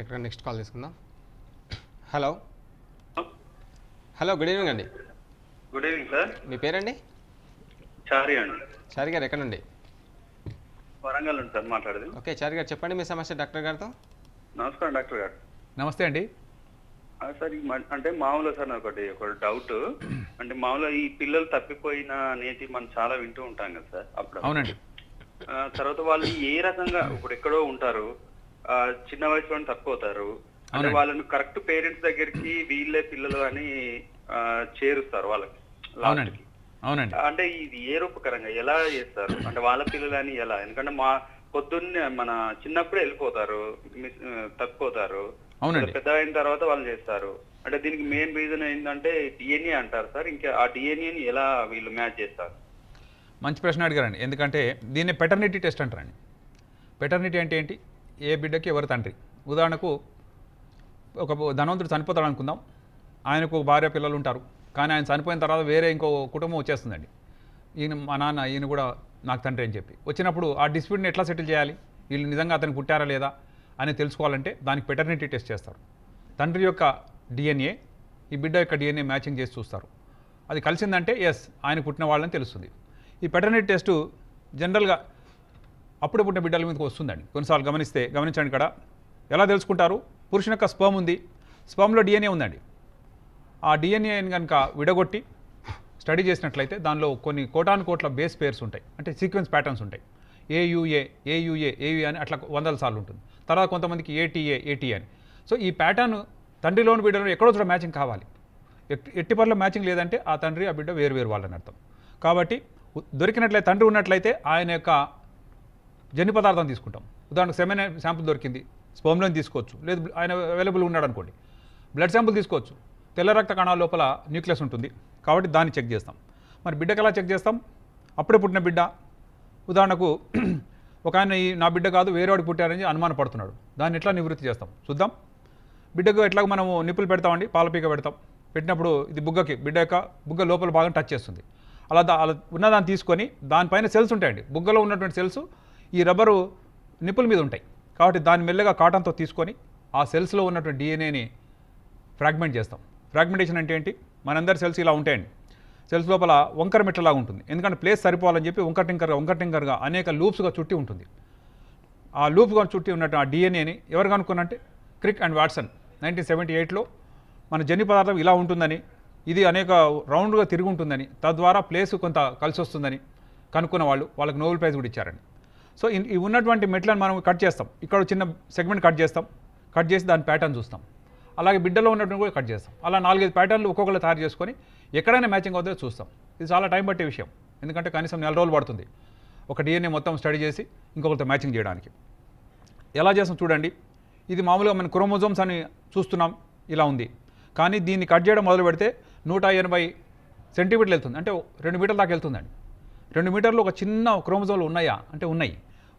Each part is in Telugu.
ఇక్కడ నెక్స్ట్ కాల్ తీసుకుందాం హలో హలో గుడ్ ఈవినింగ్ అండి గుడ్ ఈవినింగ్ సార్ మీ పేరండి చారి అండి చారి గారు ఎక్కడండి వరంగల్ నుండి సార్ మాట్లాడేది ఓకే చారి గారు చెప్పండి మీ సమస్య డాక్టర్ గారితో నమస్కారం డాక్టర్ గారు నమస్తే అండి సార్ అంటే మామూలుగా సార్ నాకు ఒకటి ఒక డౌట్ అంటే మామూలుగా ఈ పిల్లలు తప్పిపోయిన అనేది మనం చాలా వింటూ ఉంటాం కదా సార్ అప్పుడు అవునండి తర్వాత వాళ్ళు ఏ రకంగా ఇప్పుడు ఎక్కడో ఉంటారు చిన్న వయసు వాళ్ళు తక్కువ అంటే వాళ్ళను కరెక్ట్ పేరెంట్స్ దగ్గరికి వీళ్ళే పిల్లలు అని చేరుస్తారు వాళ్ళకి అవునండి అవునండి అంటే ఇది ఏ రూపకరంగా ఎలా చేస్తారు అంటే వాళ్ళ పిల్లలు అని ఎలా ఎందుకంటే మా పొద్దున్నే మన చిన్నప్పుడే వెళ్ళిపోతారు తక్కువతారు పెద్ద అయిన తర్వాత వాళ్ళు చేస్తారు అంటే దీనికి మెయిన్ రీజన్ ఏంటంటే డిఎన్ఏ అంటారు సార్ ఇంకా ఆ డిఎన్ఏని ఎలా వీళ్ళు మ్యాచ్ చేస్తారు మంచి ప్రశ్న అడిగారండి ఎందుకంటే దీన్ని పెటర్నిటీ టెస్ట్ అంటారండి పెటర్నిటీ అంటే ఏంటి ఏ బిడ్డకి ఎవరు తండ్రి ఉదాహరణకు ఒక ధనవంతుడు చనిపోతాడు అనుకుందాం ఆయనకు భార్య పిల్లలు ఉంటారు కానీ ఆయన చనిపోయిన తర్వాత వేరే ఇంకో కుటుంబం వచ్చేస్తుందండి ఈయన మా నాన్న ఈయన కూడా నాకు తండ్రి అని చెప్పి వచ్చినప్పుడు ఆ డిస్ప్యూట్ని ఎట్లా సెటిల్ చేయాలి వీళ్ళు నిజంగా అతను పుట్టారా లేదా అని తెలుసుకోవాలంటే దానికి పెటర్నిటీ టెస్ట్ చేస్తారు తండ్రి యొక్క డిఎన్ఏ ఈ బిడ్డ యొక్క డిఎన్ఏ మ్యాచింగ్ చేసి చూస్తారు అది కలిసిందంటే ఎస్ ఆయన పుట్టిన వాళ్ళని తెలుస్తుంది ఈ పెటర్నిటీ టెస్టు జనరల్గా అప్పుడు పుట్టిన బిడ్డల మీదకి వస్తుందండి కొన్నిసార్లు గమనిస్తే గమనించండి ఇక్కడ ఎలా తెలుసుకుంటారు పురుషుని యొక్క స్పమ్ ఉంది స్పమ్లో డిఎన్ఏ ఉందండి ఆ డిఎన్ఏని కనుక విడగొట్టి స్టడీ చేసినట్లయితే దానిలో కొన్ని కోటాను కోట్ల బేస్ పేర్స్ ఉంటాయి అంటే సీక్వెన్స్ ప్యాటర్న్స్ ఉంటాయి ఏయుఏ ఏయుఏ ఏయుఏ అని అట్లా వందల సార్లు ఉంటుంది తర్వాత కొంతమందికి ఏటీఏ ఏటీఏ అని సో ఈ ప్యాటర్న్ తండ్రిలోని బిడ్డలో ఎక్కడో చూడడం మ్యాచింగ్ కావాలి ఎట్టి పనిలో మ్యాచింగ్ లేదంటే ఆ తండ్రి ఆ బిడ్డ వేరు వేరు వాళ్ళని అర్థం కాబట్టి దొరికినట్లయితే తండ్రి ఉన్నట్లయితే ఆయన యొక్క జన్యు పదార్థం తీసుకుంటాం ఉదాహరణకు సెమెన్ శాంపుల్ దొరికింది స్పోమ్లోని తీసుకోవచ్చు లేదు ఆయన అవైలబుల్ ఉన్నాడు అనుకోండి బ్లడ్ శాంపుల్ తీసుకోవచ్చు తెల్ల రక్త కణాల లోపల న్యూక్లియస్ ఉంటుంది కాబట్టి దాన్ని చెక్ చేస్తాం మరి బిడ్డకు ఎలా చెక్ చేస్తాం అప్పుడే పుట్టిన బిడ్డ ఉదాహరణకు ఒక ఆయన ఈ నా బిడ్డ కాదు వేరేవాడు పుట్టారని అనుమాన పడుతున్నాడు దాన్ని ఎట్లా నివృత్తి చేస్తాం చూద్దాం బిడ్డకు ఎట్లా మనము నిప్పులు పెడతామండి పాలపీక పెడతాం పెట్టినప్పుడు ఇది బుగ్గకి బిడ్డ యొక్క బుగ్గ లోపల భాగం టచ్ చేస్తుంది అలా దా అలా ఉన్నదాన్ని తీసుకొని దానిపైన సెల్స్ ఉంటాయండి బుగ్గలో ఉన్నటువంటి సెల్స్ ఈ రబ్బరు నిప్పుల మీద ఉంటాయి కాబట్టి దాన్ని మెల్లగా కాటన్తో తీసుకొని ఆ సెల్స్లో ఉన్నటువంటి డిఎన్ఏని ఫ్రాగ్మెంట్ చేస్తాం ఫ్రాగ్మెంటేషన్ అంటే ఏంటి మనందరి సెల్స్ ఇలా ఉంటాయండి సెల్స్ లోపల వంకర మిట్టలాగా ఉంటుంది ఎందుకంటే ప్లేస్ సరిపోవాలని చెప్పి ఒంక టింకర్ వంకర టింకర్గా అనేక లూప్స్గా చుట్టి ఉంటుంది ఆ లూప్గా చుట్టి ఉన్నట్టు ఆ డిఎన్ఏని ఎవరు కనుక్కున్నంటే Crick and Watson nineteen seventy ఎయిట్లో మన జన్యు పదార్థం ఇలా ఉంటుందని ఇది అనేక రౌండ్గా తిరుగుంటుందని తద్వారా ప్లేస్ కొంత కలిసి వస్తుందని కనుక్కున్న వాళ్ళు వాళ్ళకి నోబెల్ ప్రైజ్ కూడా ఇచ్చారండి సో ఈ ఉన్నటువంటి మెట్లను మనం కట్ చేస్తాం ఇక్కడ చిన్న సెగ్మెంట్ కట్ చేస్తాం కట్ చేసి దాని ప్యాటర్న్ చూస్తాం అలాగే బిడ్డలో ఉన్నటువంటి కూడా కట్ చేస్తాం అలా నాలుగైదు ప్యాటర్న్లు ఒక్కొక్కరు తయారు చేసుకొని ఎక్కడైనా మ్యాచింగ్ అవుతుందో చూస్తాం ఇది చాలా టైం పట్టే విషయం ఎందుకంటే కనీసం నెల రోజులు పడుతుంది ఒక డిఎన్ఏ మొత్తం స్టడీ చేసి ఇంకొకరితో మ్యాచింగ్ చేయడానికి ఎలా చేస్తాం చూడండి ఇది మామూలుగా మనం క్రోమోజోమ్స్ అని చూస్తున్నాం ఇలా ఉంది కానీ దీన్ని కట్ చేయడం మొదలు పెడితే నూట ఎనభై సెంటీమీటర్లు వెళ్తుంది అంటే రెండు మీటర్ల దాకా వెళ్తుందండి రెండు మీటర్లు ఒక చిన్న క్రోమజోలు ఉన్నాయా అంటే ఉన్నాయి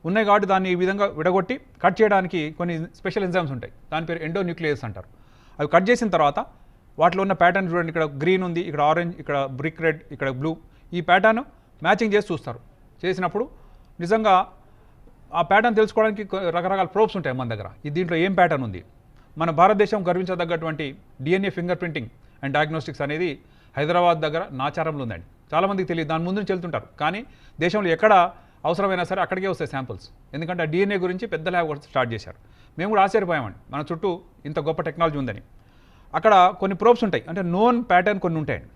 ఉన్నాయి కాబట్టి దాన్ని ఈ విధంగా విడగొట్టి కట్ చేయడానికి కొన్ని స్పెషల్ ఎంజైమ్స్ ఉంటాయి దాని పేరు ఎండో న్యూక్లియస్ అంటారు అవి కట్ చేసిన తర్వాత వాటిలో ఉన్న ప్యాటర్న్ చూడండి ఇక్కడ గ్రీన్ ఉంది ఇక్కడ ఆరెంజ్ ఇక్కడ బ్రిక్ రెడ్ ఇక్కడ బ్లూ ఈ ప్యాటర్న్ మ్యాచింగ్ చేసి చూస్తారు చేసినప్పుడు నిజంగా ఆ ప్యాటర్న్ తెలుసుకోవడానికి రకరకాల ప్రోబ్స్ ఉంటాయి మన దగ్గర ఈ దీంట్లో ఏం ప్యాటర్న్ ఉంది మన భారతదేశం గర్వించదగ్గటువంటి DNA fingerprinting and diagnostics అనేది హైదరాబాద్ దగ్గర నాచారంలో ఉందండి చాలామందికి తెలియదు దాని ముందు నుంచి వెళ్తుంటారు కానీ దేశంలో ఎక్కడ అవసరమైనా సరే అక్కడికే వస్తాయి శాంపుల్స్ ఎందుకంటే డిఎన్ఏ గురించి పెద్ద ల్యాబ్ స్టార్ట్ చేశారు మేము కూడా ఆశ్చర్యపోయామండి మన చుట్టూ ఇంత గొప్ప టెక్నాలజీ ఉందని అక్కడ కొన్ని ప్రోబ్స్ ఉంటాయి అంటే నోన్ ప్యాటర్న్ కొన్ని ఉంటాయండి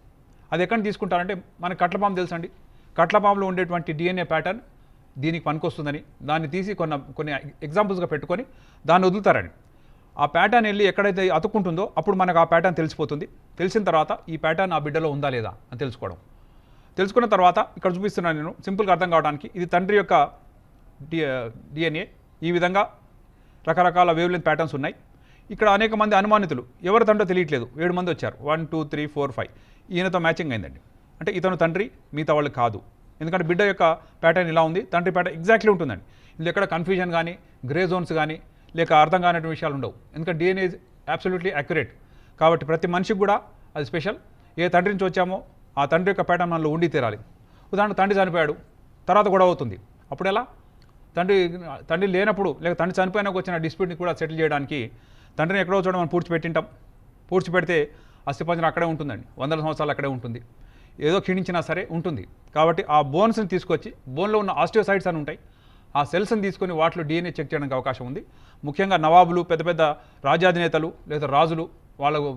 అది ఎక్కడ తీసుకుంటారంటే మన కట్లపాము తెలుసండి కట్లపాములో ఉండేటువంటి డిఎన్ఏ ప్యాటర్న్ దీనికి పనికొస్తుందని దాన్ని తీసి కొన్ని కొన్ని ఎగ్జాంపుల్స్గా పెట్టుకొని దాన్ని వదులుతారండి ఆ ప్యాటర్న్ వెళ్ళి ఎక్కడైతే అతుక్కుంటుందో అప్పుడు మనకు ఆ ప్యాటర్న్ తెలిసిపోతుంది తెలిసిన తర్వాత ఈ ప్యాటర్న్ ఆ బిడ్డలో ఉందా లేదా అని తెలుసుకోవడం తెలుసుకున్న తర్వాత ఇక్కడ చూపిస్తున్నాను నేను సింపుల్గా అర్థం కావడానికి ఇది తండ్రి యొక్క డిఎన్ఏ ఈ విధంగా రకరకాల లెంత్ ప్యాటర్న్స్ ఉన్నాయి ఇక్కడ అనేక మంది అనుమానితులు ఎవరి తండ్రో తెలియట్లేదు ఏడు మంది వచ్చారు one two three four five ఈయనతో మ్యాచింగ్ అయిందండి అంటే ఇతను తండ్రి మిగతా వాళ్ళు కాదు ఎందుకంటే బిడ్డ యొక్క ప్యాటర్న్ ఇలా ఉంది తండ్రి ప్యాటర్న్ ఎగ్జాక్ట్లీ ఉంటుందండి ఇందులో ఎక్కడ కన్ఫ్యూజన్ కానీ గ్రే జోన్స్ కానీ లేక అర్థం కానటువంటి విషయాలు ఉండవు ఎందుకంటే డిఎన్ఏ అబ్సల్యూట్లీ అక్యురేట్ కాబట్టి ప్రతి మనిషికి కూడా అది స్పెషల్ ఏ తండ్రి నుంచి వచ్చామో ఆ తండ్రి యొక్క పేట మనలో ఉండి తీరాలి ఉదాహరణ తండ్రి చనిపోయాడు తర్వాత గొడవ అవుతుంది అప్పుడు ఎలా తండ్రి తండ్రి లేనప్పుడు లేక తండ్రి చనిపోయినాక వచ్చిన డిస్ప్యూట్ని కూడా సెటిల్ చేయడానికి తండ్రిని ఎక్కడో చూడ మనం పూడ్చిపెట్టింటాం పూడ్చిపెడితే అస్థిపంజన అక్కడే ఉంటుందండి వందల సంవత్సరాలు అక్కడే ఉంటుంది ఏదో క్షీణించినా సరే ఉంటుంది కాబట్టి ఆ బోన్స్ని తీసుకొచ్చి బోన్లో ఉన్న ఆస్టియోసైడ్స్ అని ఉంటాయి ఆ సెల్స్ని తీసుకొని వాటిలో డిఎన్ఏ చెక్ చేయడానికి అవకాశం ఉంది ముఖ్యంగా నవాబులు పెద్ద పెద్ద రాజ్యాధినేతలు లేదా రాజులు వాళ్ళకు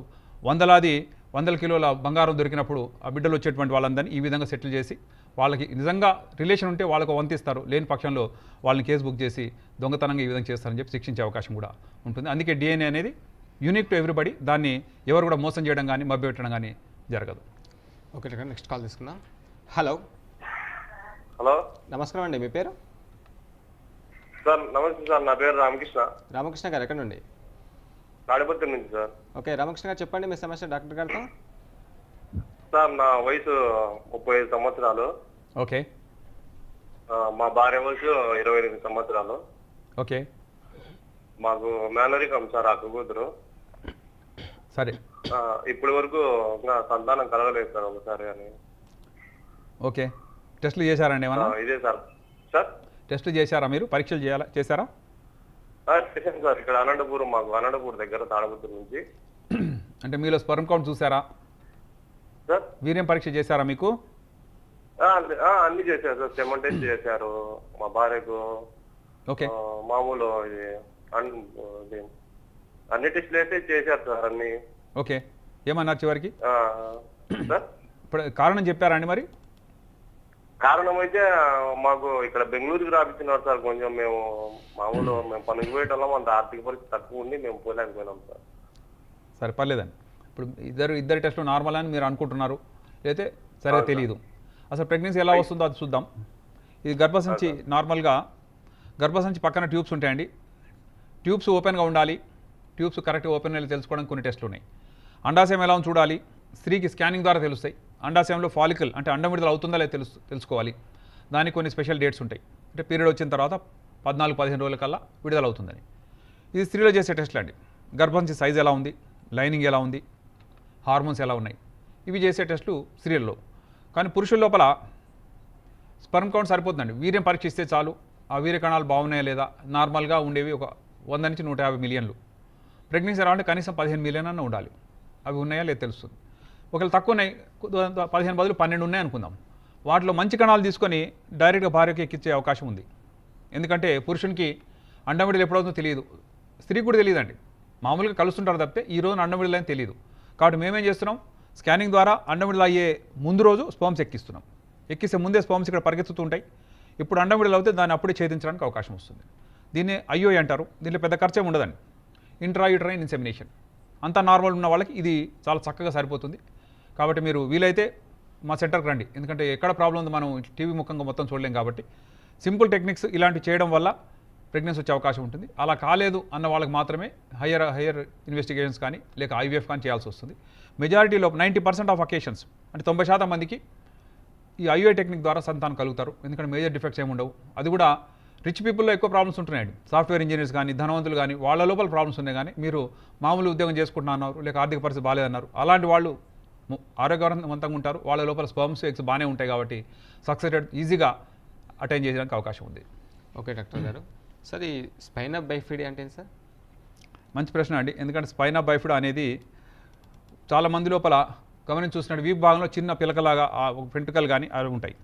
వందలాది వందల కిలోల బంగారం దొరికినప్పుడు ఆ బిడ్డలు వచ్చేటువంటి వాళ్ళందరినీ ఈ విధంగా సెటిల్ చేసి వాళ్ళకి నిజంగా రిలేషన్ ఉంటే వాళ్ళకు వంతిస్తారు లేని పక్షంలో వాళ్ళని కేసు బుక్ చేసి దొంగతనంగా ఈ విధంగా చేస్తారని చెప్పి శిక్షించే అవకాశం కూడా ఉంటుంది అందుకే డిఎన్ఏ అనేది యూనిక్ టు ఎవ్రీబడి దాన్ని ఎవరు కూడా మోసం చేయడం కానీ మభ్యపెట్టడం కానీ జరగదు ఓకే నెక్స్ట్ కాల్ తీసుకున్నా హలో హలో నమస్కారం అండి మీ పేరు సార్ నమస్తే సార్ నా పేరు రామకృష్ణ రామకృష్ణ గారు ఎక్కడ నుండి తాడిపత్రి నుంచి సార్ ఓకే రమకృష్ణ గారు చెప్పండి మీ సమస్య డాక్టర్ గారితో సార్ నా వయసు ముప్పై ఐదు సంవత్సరాలు ఓకే మా భార్య వయసు ఇరవై ఎనిమిది సంవత్సరాలు ఓకే మాకు మేనరికం సార్ ఆ కూతురు సరే ఇప్పటి వరకు సంతానం కలగలేదు సార్ ఒకసారి అని ఓకే టెస్టులు చేశారండి ఇదే సార్ సార్ టెస్టులు చేశారా మీరు పరీక్షలు చేయాలా చేశారా సార్ ఇక్కడ అనంతపురం మాకు అనంతపూర్ దగ్గర తాడబుద్ధి నుంచి అంటే మీలో స్పర్మ్ కౌంట్ చూసారా సార్ వీర్యం పరీక్ష చేశారా మీకు అన్ని చేశారు సార్ సెమన్ టెస్ట్ చేశారు మా భార్యకు ఓకే మామూలు అన్ని టెస్ట్లు అయితే చేశారు సార్ అన్ని ఓకే ఏమన్నారు చివరికి ఇప్పుడు కారణం చెప్పారా అండి మరి కారణం అయితే మాకు ఇక్కడ బెంగళూరుకి రాపిస్తున్నారు సార్ కొంచెం మేము మామూలు hmm. మేము పనికి పోయేటోళ్ళం అంత ఆర్థిక పరిస్థితి తక్కువ ఉండి మేము పోలేకపోయినాం సార్ సరే పర్లేదండి ఇప్పుడు ఇద్దరు ఇద్దరు టెస్టులు నార్మల్ అని మీరు అనుకుంటున్నారు అయితే సరే తెలియదు అసలు ప్రెగ్నెన్సీ ఎలా వస్తుందో అది చూద్దాం ఇది గర్భసంచి నార్మల్గా గర్భసంచి పక్కన ట్యూబ్స్ ఉంటాయండి ట్యూబ్స్ ఓపెన్గా ఉండాలి ట్యూబ్స్ కరెక్ట్గా ఓపెన్ అయ్యి తెలుసుకోవడానికి కొన్ని టెస్టులు ఉన్నాయి అండాశయం ఎలా ఉంది చూడాలి స్త్రీకి స్కానింగ్ ద్వారా తెలుస్తాయి అండాశయంలో ఫాలికల్ అంటే అండం విడుదల అవుతుందా లేదా తెలుసు తెలుసుకోవాలి దానికి కొన్ని స్పెషల్ డేట్స్ ఉంటాయి అంటే పీరియడ్ వచ్చిన తర్వాత పద్నాలుగు పదిహేను రోజుల కల్లా విడుదల అవుతుందని ఇది స్త్రీలో చేసే టెస్ట్లు అండి గర్భంశి సైజ్ ఎలా ఉంది లైనింగ్ ఎలా ఉంది హార్మోన్స్ ఎలా ఉన్నాయి ఇవి చేసే టెస్ట్లు స్త్రీల్లో కానీ పురుషుల లోపల స్పర్మ్ కౌంట్ సరిపోతుందండి వీర్యం పరీక్షిస్తే చాలు ఆ వీర్యకణాలు బాగున్నాయా లేదా నార్మల్గా ఉండేవి ఒక వంద నుంచి నూట యాభై మిలియన్లు ప్రెగ్నెన్సీ రావాలంటే కనీసం పదిహేను మిలియన్ అన్న ఉండాలి అవి ఉన్నాయా లేదా తెలుస్తుంది ఒకవేళ తక్కువ ఉన్నాయి పదిహేను బదులు పన్నెండు ఉన్నాయి అనుకుందాం వాటిలో మంచి కణాలు తీసుకొని డైరెక్ట్గా భార్యకి ఎక్కించే అవకాశం ఉంది ఎందుకంటే పురుషునికి అండమిడిలు ఎప్పుడవుతుందో తెలియదు స్త్రీ కూడా తెలియదండి మామూలుగా కలుస్తుంటారు తప్పితే ఈ రోజున అండమిడిలు అని తెలియదు కాబట్టి మేమేం చేస్తున్నాం స్కానింగ్ ద్వారా అండమిడిలు అయ్యే ముందు రోజు స్పోమ్స్ ఎక్కిస్తున్నాం ఎక్కిస్తే ముందే స్పోమ్స్ ఇక్కడ పరిగెత్తుతుంటాయి ఇప్పుడు అండమిడిలు అవుతే దాన్ని అప్పుడే ఛేదించడానికి అవకాశం వస్తుంది దీన్ని అయ్యో అంటారు దీంట్లో పెద్ద ఖర్చే ఉండదండి ఇంట్రాయుట్రైన్ ఇన్సెమినేషన్ అంతా నార్మల్ ఉన్న వాళ్ళకి ఇది చాలా చక్కగా సరిపోతుంది కాబట్టి మీరు వీలైతే మా సెంటర్కి రండి ఎందుకంటే ఎక్కడ ప్రాబ్లం ఉంది మనం టీవీ ముఖంగా మొత్తం చూడలేం కాబట్టి సింపుల్ టెక్నిక్స్ ఇలాంటివి చేయడం వల్ల ప్రెగ్నెన్సీ వచ్చే అవకాశం ఉంటుంది అలా కాలేదు అన్న వాళ్ళకి మాత్రమే హయ్యర్ హయ్యర్ ఇన్వెస్టిగేషన్స్ కానీ లేక ఐవీఎఫ్ కానీ చేయాల్సి వస్తుంది మెజారిటీలో నైంటీ పర్సెంట్ ఆఫ్ అకేషన్స్ అంటే తొంభై శాతం మందికి ఈ ఐవీఐ టెక్నిక్ ద్వారా సంతానం కలుగుతారు ఎందుకంటే మేజర్ డిఫెక్ట్స్ ఏమి ఉండవు అది కూడా రిచ్ పీపుల్లో ఎక్కువ ప్రాబ్లమ్స్ ఉంటున్నాయండి సాఫ్ట్వేర్ ఇంజనీర్స్ కానీ ధనవంతులు కానీ వాళ్ళ లోపల ప్రాబ్లమ్స్ ఉన్నాయి కానీ మీరు మామూలు ఉద్యోగం చేసుకుంటున్నా అన్నారు లేక ఆర్థిక పరిస్థితి బాగాలేదన్నారు అలాంటి వాళ్ళు ఆరోగ్యవంతంగా ఉంటారు వాళ్ళ లోపల స్పర్మ్స్ ఎగ్స్ బాగానే ఉంటాయి కాబట్టి సక్సెస్ రేట్ ఈజీగా అటైన్ చేయడానికి అవకాశం ఉంది ఓకే డాక్టర్ గారు సార్ ఈ ఆఫ్ బైఫిడి అంటే సార్ మంచి ప్రశ్న అండి ఎందుకంటే స్పైనా బైఫిడ్ అనేది చాలా మంది లోపల గమనించి చూసినట్టు వీ భాగంలో చిన్న పిలకలాగా వెంట్రుకలు కానీ అవి ఉంటాయి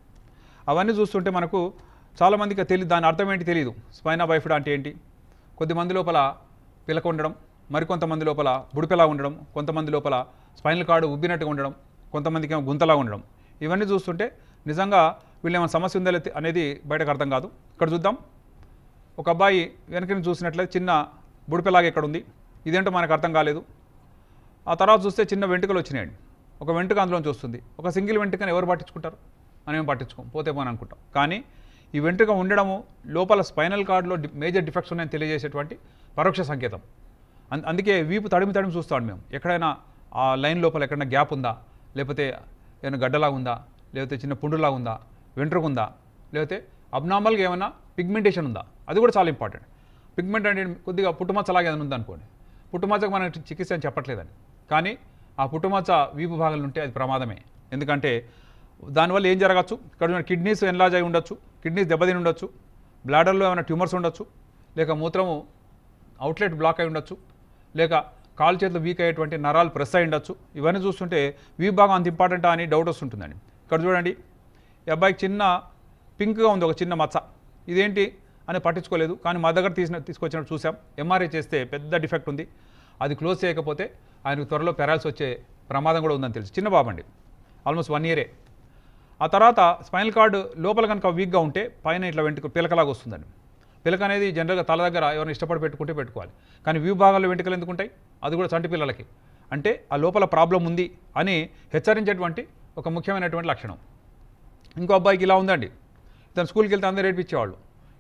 అవన్నీ చూస్తుంటే మనకు చాలామందికి తెలియదు దాని అర్థం ఏంటి తెలియదు స్పైనా బైఫిడ్ అంటే ఏంటి కొద్ది మంది లోపల పిలక ఉండడం మరికొంతమంది లోపల బుడిపెలా ఉండడం కొంతమంది లోపల స్పైనల్ కార్డు ఉబ్బినట్టుగా ఉండడం కొంతమందికి ఏమో గుంతలా ఉండడం ఇవన్నీ చూస్తుంటే నిజంగా వీళ్ళు ఏమైనా సమస్య ఉందా అనేది బయటకు అర్థం కాదు ఇక్కడ చూద్దాం ఒక అబ్బాయి వెనకని చూసినట్లయితే చిన్న బుడిపెలాగా ఇక్కడ ఉంది ఇదేంటో మనకు అర్థం కాలేదు ఆ తర్వాత చూస్తే చిన్న వెంటుకలు వచ్చినాయండి ఒక వెంటుక అందులో చూస్తుంది ఒక సింగిల్ వెంటుకని ఎవరు పట్టించుకుంటారు మనం పట్టించుకోం పోతే పోని అనుకుంటాం కానీ ఈ వెంట్రుక ఉండడము లోపల స్పైనల్ కార్డులో మేజర్ డిఫెక్ట్స్ ఉన్నాయని తెలియజేసేటువంటి పరోక్ష సంకేతం అందుకే వీపు తడిమి తడిమి చూస్తాడు మేము ఎక్కడైనా ఆ లైన్ లోపల ఎక్కడైనా గ్యాప్ ఉందా లేకపోతే ఏమైనా గడ్డలా ఉందా లేకపోతే చిన్న పుండులా ఉందా వెంట్రుకు ఉందా లేకపోతే అబ్నార్మల్గా ఏమైనా పిగ్మెంటేషన్ ఉందా అది కూడా చాలా ఇంపార్టెంట్ పిగ్మెంట్ అంటే కొద్దిగా పుట్టుమచ్చ అలాగే ఏదైనా ఉందనుకోండి పుట్టుమచ్చకు మనం చికిత్స అని చెప్పట్లేదని కానీ ఆ పుట్టుమచ్చ వీపు భాగంలో ఉంటే అది ప్రమాదమే ఎందుకంటే దానివల్ల ఏం జరగచ్చు ఇక్కడ కిడ్నీస్ ఎన్లాజ్ అయి ఉండొచ్చు కిడ్నీస్ దెబ్బతిని ఉండొచ్చు బ్లాడర్లో ఏమైనా ట్యూమర్స్ ఉండొచ్చు లేక మూత్రము అవుట్లెట్ బ్లాక్ అయి ఉండొచ్చు లేక కాలు చేతులు వీక్ అయ్యేటువంటి నరాలు ప్రెస్ అయి ఉండొచ్చు ఇవన్నీ చూస్తుంటే వీ భాగం అంత ఇంపార్టెంటా అని డౌట్ వస్తుంటుందండి ఇక్కడ చూడండి ఈ అబ్బాయికి చిన్న పింక్గా ఉంది ఒక చిన్న మచ్చ ఇదేంటి అని పట్టించుకోలేదు కానీ మా దగ్గర తీసిన తీసుకొచ్చినట్టు చూసాం ఎంఆర్ఐ చేస్తే పెద్ద డిఫెక్ట్ ఉంది అది క్లోజ్ చేయకపోతే ఆయనకు త్వరలో పెరాల్సి వచ్చే ప్రమాదం కూడా ఉందని తెలుసు చిన్న బాబండి ఆల్మోస్ట్ వన్ ఇయరే ఆ తర్వాత స్పైనల్ కార్డు లోపల కనుక వీక్గా ఉంటే పైన ఇట్లా వెంటకు పిలకలాగా వస్తుందండి పిల్లక అనేది జనరల్గా తల దగ్గర ఎవరిని ఇష్టపడి పెట్టుకుంటే పెట్టుకోవాలి కానీ విభాగాల్లో భాగాల్లో వెంటకలు ఎందుకు ఉంటాయి అది కూడా చంటి పిల్లలకి అంటే ఆ లోపల ప్రాబ్లం ఉంది అని హెచ్చరించేటువంటి ఒక ముఖ్యమైనటువంటి లక్షణం ఇంకో అబ్బాయికి ఇలా ఉందండి తను స్కూల్కి వెళ్తే అందరూ ఏడిపించేవాళ్ళు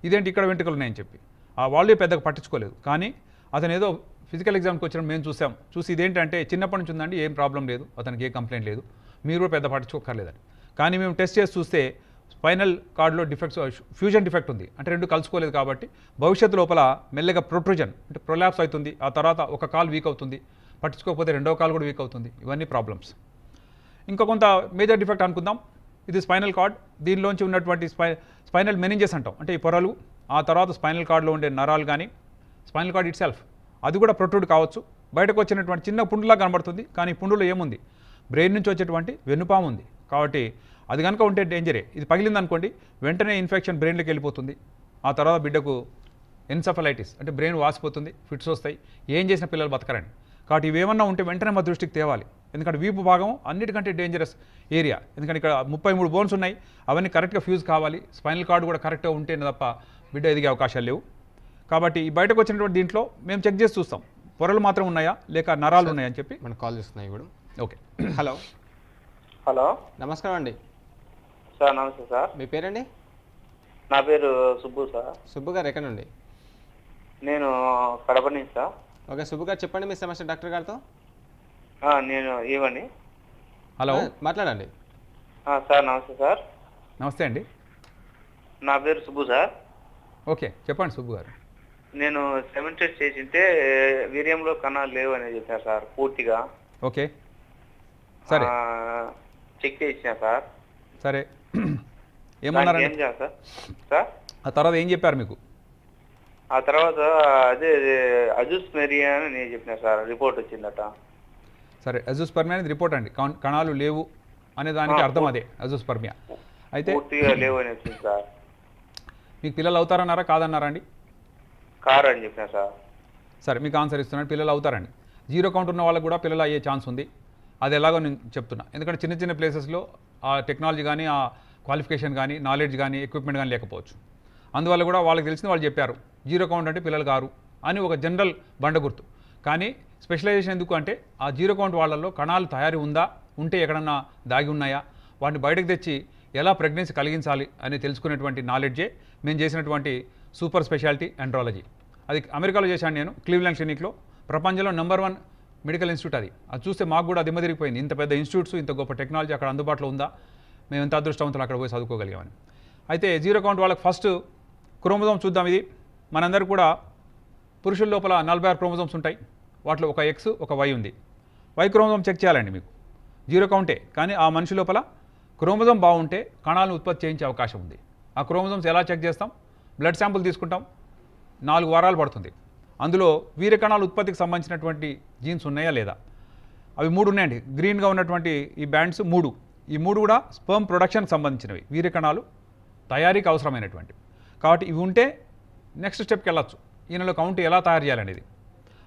ఇదేంటి ఇక్కడ వెంట్రుకలు ఉన్నాయని చెప్పి ఆ వాళ్ళు పెద్దగా పట్టించుకోలేదు కానీ అతను ఏదో ఫిజికల్ ఎగ్జామ్కి వచ్చిన మేము చూసాం చూసి ఇదేంటంటే చిన్నప్పటి నుంచి ఉందండి ఏం ప్రాబ్లం లేదు అతనికి ఏ కంప్లైంట్ లేదు మీరు కూడా పెద్ద పట్టించుకోకర్లేదండి కానీ మేము టెస్ట్ చేసి చూస్తే స్పైనల్ కార్డ్లో డిఫెక్ట్స్ ఫ్యూజన్ డిఫెక్ట్ ఉంది అంటే రెండు కలుసుకోలేదు కాబట్టి భవిష్యత్తు లోపల మెల్లగా ప్రొట్రుజన్ అంటే ప్రొలాప్స్ అవుతుంది ఆ తర్వాత ఒక కాల్ వీక్ అవుతుంది పట్టించుకోకపోతే రెండవ కాల్ కూడా వీక్ అవుతుంది ఇవన్నీ ప్రాబ్లమ్స్ ఇంకా కొంత మేజర్ డిఫెక్ట్ అనుకుందాం ఇది స్పైనల్ కార్డ్ దీనిలోంచి ఉన్నటువంటి స్పై స్పైనల్ మెనింజెస్ అంటాం అంటే ఈ పొరలు ఆ తర్వాత స్పైనల్ కార్డ్లో ఉండే నరాలు కానీ స్పైనల్ కార్డ్ ఇట్ సెల్ఫ్ అది కూడా ప్రొట్రూడ్ కావచ్చు బయటకు వచ్చినటువంటి చిన్న పుండులా కనబడుతుంది కానీ పుండులో ఏముంది బ్రెయిన్ నుంచి వచ్చేటువంటి వెన్నుపాము ఉంది కాబట్టి అది కనుక ఉంటే డేంజరే ఇది పగిలిందనుకోండి వెంటనే ఇన్ఫెక్షన్ బ్రెయిన్లోకి వెళ్ళిపోతుంది ఆ తర్వాత బిడ్డకు ఎన్సఫలైటిస్ అంటే బ్రెయిన్ వాసిపోతుంది ఫిట్స్ వస్తాయి ఏం చేసిన పిల్లలు బతకరండి కాబట్టి ఇవేమన్నా ఉంటే వెంటనే మా దృష్టికి తేవాలి ఎందుకంటే వీపు భాగం అన్నిటికంటే డేంజరస్ ఏరియా ఎందుకంటే ఇక్కడ ముప్పై మూడు బోన్స్ ఉన్నాయి అవన్నీ కరెక్ట్గా ఫ్యూజ్ కావాలి స్పైనల్ కార్డు కూడా కరెక్ట్గా ఉంటేనే తప్ప బిడ్డ ఎదిగే అవకాశాలు లేవు కాబట్టి బయటకు వచ్చినటువంటి దీంట్లో మేము చెక్ చేసి చూస్తాం పొరలు మాత్రం ఉన్నాయా లేక నరాలు ఉన్నాయా అని చెప్పి మనం కాల్ చేస్తున్నాయి ఇప్పుడు ఓకే హలో హలో నమస్కారం అండి సార్ నమస్తే సార్ మీ పేరండి నా పేరు సుబ్బు సార్ సుబ్బు గారు ఎక్కడ నుండి నేను కడప నుంచి సార్ ఓకే సుబ్బు గారు చెప్పండి మీ సమస్య డాక్టర్ గారితో నేను ఇవ్వండి హలో మాట్లాడండి సార్ నమస్తే సార్ నమస్తే అండి నా పేరు సుబ్బు సార్ ఓకే చెప్పండి సుబ్బు గారు నేను సెవెన్ టెస్ట్ చేసింటే వీర్యంలో కణాలు లేవు అనేది చెప్పారు సార్ పూర్తిగా ఓకే సరే చెక్ చేసిన సార్ సరే ఏమన్నారండి ఆ తర్వాత ఏం చెప్పారు మీకు ఆ తర్వాత అదే అజూస్ మెరియా అని నేను చెప్పిన సార్ రిపోర్ట్ వచ్చిందట సరే అజూస్ పర్మియా అనేది రిపోర్ట్ అండి కణాలు లేవు అనే దానికి అర్థం అదే అజూస్ పర్మియా అయితే లేవు అని వచ్చింది సార్ మీకు పిల్లలు అవుతారన్నారా కాదన్నారా అండి కారు అని చెప్పిన సార్ సరే మీకు ఆన్సర్ ఇస్తున్నాను పిల్లలు అవుతారండి జీరో కౌంట్ ఉన్న వాళ్ళకు కూడా పిల్లలు అయ్యే ఛాన్స్ ఉంది అది ఎలాగో నేను చెప్తున్నా ఎందుకంటే చిన్న చిన్న ప్లేసెస్లో ఆ టెక్నాలజీ కానీ ఆ క్వాలిఫికేషన్ కానీ నాలెడ్జ్ కానీ ఎక్విప్మెంట్ కానీ లేకపోవచ్చు అందువల్ల కూడా వాళ్ళకి తెలిసిన వాళ్ళు చెప్పారు జీరో అకౌంట్ అంటే పిల్లలు కారు అని ఒక జనరల్ బండ గుర్తు కానీ స్పెషలైజేషన్ ఎందుకు అంటే ఆ జీరో అకౌంట్ వాళ్ళల్లో కణాలు తయారీ ఉందా ఉంటే ఎక్కడన్నా దాగి ఉన్నాయా వాటిని బయటకు తెచ్చి ఎలా ప్రెగ్నెన్సీ కలిగించాలి అని తెలుసుకునేటువంటి నాలెడ్జే మేము చేసినటువంటి సూపర్ స్పెషాలిటీ ఎండ్రాలజీ అది అమెరికాలో చేశాను నేను క్లీవ్లాండ్ క్లినిక్లో ప్రపంచంలో నెంబర్ వన్ మెడికల్ ఇన్స్టిట్యూట్ అది అది చూస్తే మాకు కూడా అది ఇంత పెద్ద ఇన్స్టిట్యూట్స్ ఇంత గొప్ప టెక్నాలజీ అక్కడ అందుబాటులో ఉందా మేము ఎంత అదృష్టవంతులు అక్కడ పోయి చదువుకోగలిగామని అయితే జీరో అకౌంట్ వాళ్ళకి ఫస్ట్ క్రోమోజోమ్ చూద్దాం ఇది మనందరూ కూడా పురుషుల లోపల నలభై ఆరు క్రోమోజోమ్స్ ఉంటాయి వాటిలో ఒక ఎక్స్ ఒక వై ఉంది వై క్రోమోజోమ్ చెక్ చేయాలండి మీకు జీరో కౌంటే కానీ ఆ మనిషి లోపల క్రోమోజోమ్ బాగుంటే కణాలను ఉత్పత్తి చేయించే అవకాశం ఉంది ఆ క్రోమోజోమ్స్ ఎలా చెక్ చేస్తాం బ్లడ్ శాంపుల్ తీసుకుంటాం నాలుగు వారాలు పడుతుంది అందులో వీర కణాలు ఉత్పత్తికి సంబంధించినటువంటి జీన్స్ ఉన్నాయా లేదా అవి మూడు ఉన్నాయండి గ్రీన్గా ఉన్నటువంటి ఈ బ్యాండ్స్ మూడు ఈ మూడు కూడా స్పర్మ్ ప్రొడక్షన్కి సంబంధించినవి కణాలు తయారీకి అవసరమైనటువంటివి కాబట్టి ఇవి ఉంటే నెక్స్ట్ స్టెప్కి వెళ్ళచ్చు ఈయనలో కౌంట్ ఎలా తయారు చేయాలనేది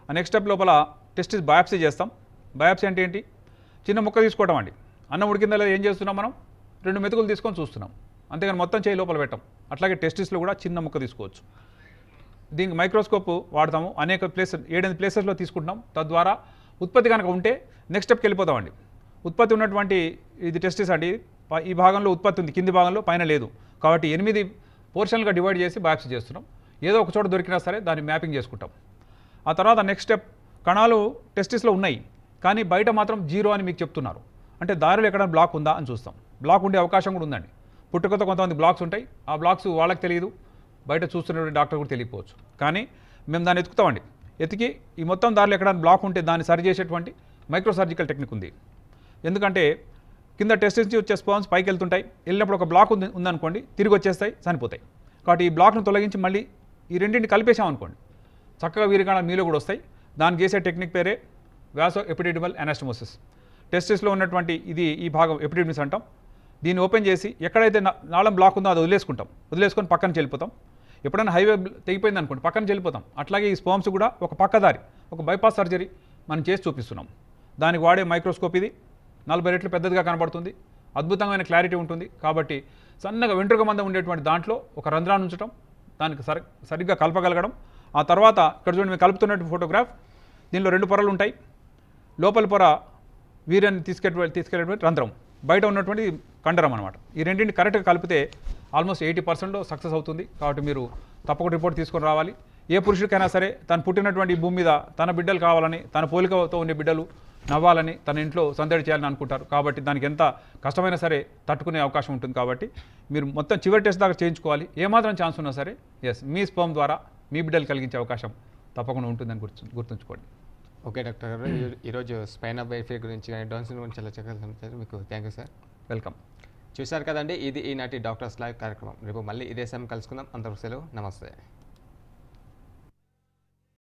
ఆ నెక్స్ట్ స్టెప్ లోపల టెస్ట్ బయాప్సీ చేస్తాం బయాప్సీ అంటే ఏంటి చిన్న ముక్క తీసుకోవటం అండి అన్నం ఉడికిందా లేదా ఏం చేస్తున్నాం మనం రెండు మెతుకులు తీసుకొని చూస్తున్నాం అంతేగాని మొత్తం చేయి లోపల పెట్టాం అట్లాగే టెస్టిస్లో కూడా చిన్న ముక్క తీసుకోవచ్చు దీనికి మైక్రోస్కోప్ వాడతాము అనేక ప్లేస్ ఏడెనిమిది ప్లేసెస్లో తీసుకుంటున్నాం తద్వారా ఉత్పత్తి కనుక ఉంటే నెక్స్ట్ స్టెప్కి వెళ్ళిపోతామండి ఉత్పత్తి ఉన్నటువంటి ఇది టెస్టిస్ అండి ఈ భాగంలో ఉత్పత్తి ఉంది కింది భాగంలో పైన లేదు కాబట్టి ఎనిమిది పోర్షన్లుగా డివైడ్ చేసి బయాప్సీ చేస్తున్నాం ఏదో ఒక చోట దొరికినా సరే దాన్ని మ్యాపింగ్ చేసుకుంటాం ఆ తర్వాత నెక్స్ట్ స్టెప్ కణాలు టెస్టిస్లో ఉన్నాయి కానీ బయట మాత్రం జీరో అని మీకు చెప్తున్నారు అంటే దారిలో ఎక్కడ బ్లాక్ ఉందా అని చూస్తాం బ్లాక్ ఉండే అవకాశం కూడా ఉందండి పుట్టుకతో కొంతమంది బ్లాక్స్ ఉంటాయి ఆ బ్లాక్స్ వాళ్ళకి తెలియదు బయట చూస్తున్నటువంటి డాక్టర్ కూడా తెలియకపోవచ్చు కానీ మేము దాన్ని ఎత్తుకుతామండి ఎతికి ఈ మొత్తం దారిలో ఎక్కడ బ్లాక్ ఉంటే దాన్ని సరి చేసేటువంటి మైక్రో సర్జికల్ టెక్నిక్ ఉంది ఎందుకంటే కింద టెస్ట్ నుంచి వచ్చే స్పాన్స్ పైకి వెళ్తుంటాయి వెళ్ళినప్పుడు ఒక బ్లాక్ ఉంది ఉందనుకోండి తిరిగి వచ్చేస్తాయి చనిపోతాయి కాబట్టి ఈ బ్లాక్ను తొలగించి మళ్ళీ ఈ రెండింటిని కలిపేసామనుకోండి చక్కగా వీరికాండ మీలో కూడా వస్తాయి దాన్ని చేసే టెక్నిక్ పేరే వ్యాసో ఎపిడిడిమల్ అనాస్టమోసిస్ టెస్టిస్లో ఉన్నటువంటి ఇది ఈ భాగం ఎపిడిడిమిస్ అంటాం దీన్ని ఓపెన్ చేసి ఎక్కడైతే నాళం బ్లాక్ ఉందో అది వదిలేసుకుంటాం వదిలేసుకొని పక్కన చెల్లిపోతాం ఎప్పుడైనా హైవే తెగిపోయింది అనుకోండి పక్కన చెల్లిపోతాం అట్లాగే ఈ స్పామ్స్ కూడా ఒక పక్కదారి ఒక బైపాస్ సర్జరీ మనం చేసి చూపిస్తున్నాం దానికి వాడే మైక్రోస్కోప్ ఇది నలభై రెట్లు పెద్దదిగా కనబడుతుంది అద్భుతమైన క్లారిటీ ఉంటుంది కాబట్టి సన్నగా వెంట్రుక మందం ఉండేటువంటి దాంట్లో ఒక రంధ్రాన్ని ఉంచడం దానికి సరి సరిగ్గా కలపగలగడం ఆ తర్వాత ఇక్కడ చూడండి మేము కలుపుతున్నటువంటి ఫోటోగ్రాఫ్ దీనిలో రెండు పొరలు ఉంటాయి లోపల పొర వీర్యాన్ని తీసుకెళ్ళి తీసుకెళ్ళేటువంటి రంధ్రం బయట ఉన్నటువంటి కండరం అనమాట ఈ రెండింటిని కరెక్ట్గా కలిపితే ఆల్మోస్ట్ ఎయిటీ పర్సెంట్లో సక్సెస్ అవుతుంది కాబట్టి మీరు తప్పకుండా రిపోర్ట్ తీసుకొని రావాలి ఏ పురుషుడికైనా సరే తను పుట్టినటువంటి భూమి మీద తన బిడ్డలు కావాలని తన పోలికతో ఉండే బిడ్డలు నవ్వాలని తన ఇంట్లో సందడి చేయాలని అనుకుంటారు కాబట్టి దానికి ఎంత కష్టమైనా సరే తట్టుకునే అవకాశం ఉంటుంది కాబట్టి మీరు మొత్తం చివరి టెస్ట్ దాకా చేయించుకోవాలి ఏమాత్రం ఛాన్స్ ఉన్నా సరే ఎస్ మీ స్పోమ్ ద్వారా మీ బిడ్డలు కలిగించే అవకాశం తప్పకుండా ఉంటుందని గుర్తు గుర్తుంచుకోండి ఓకే డాక్టర్ గారు ఈరోజు స్పైన్ ఆఫ్ వైఫై గురించి కానీ డౌన్ గురించి చాలా చక్కగా మీకు థ్యాంక్ యూ సార్ వెల్కమ్ చూశారు కదండి ఇది ఈనాటి డాక్టర్స్ లైవ్ కార్యక్రమం రేపు మళ్ళీ ఇదే సమయం కలుసుకుందాం అందరూ సెలవు నమస్తే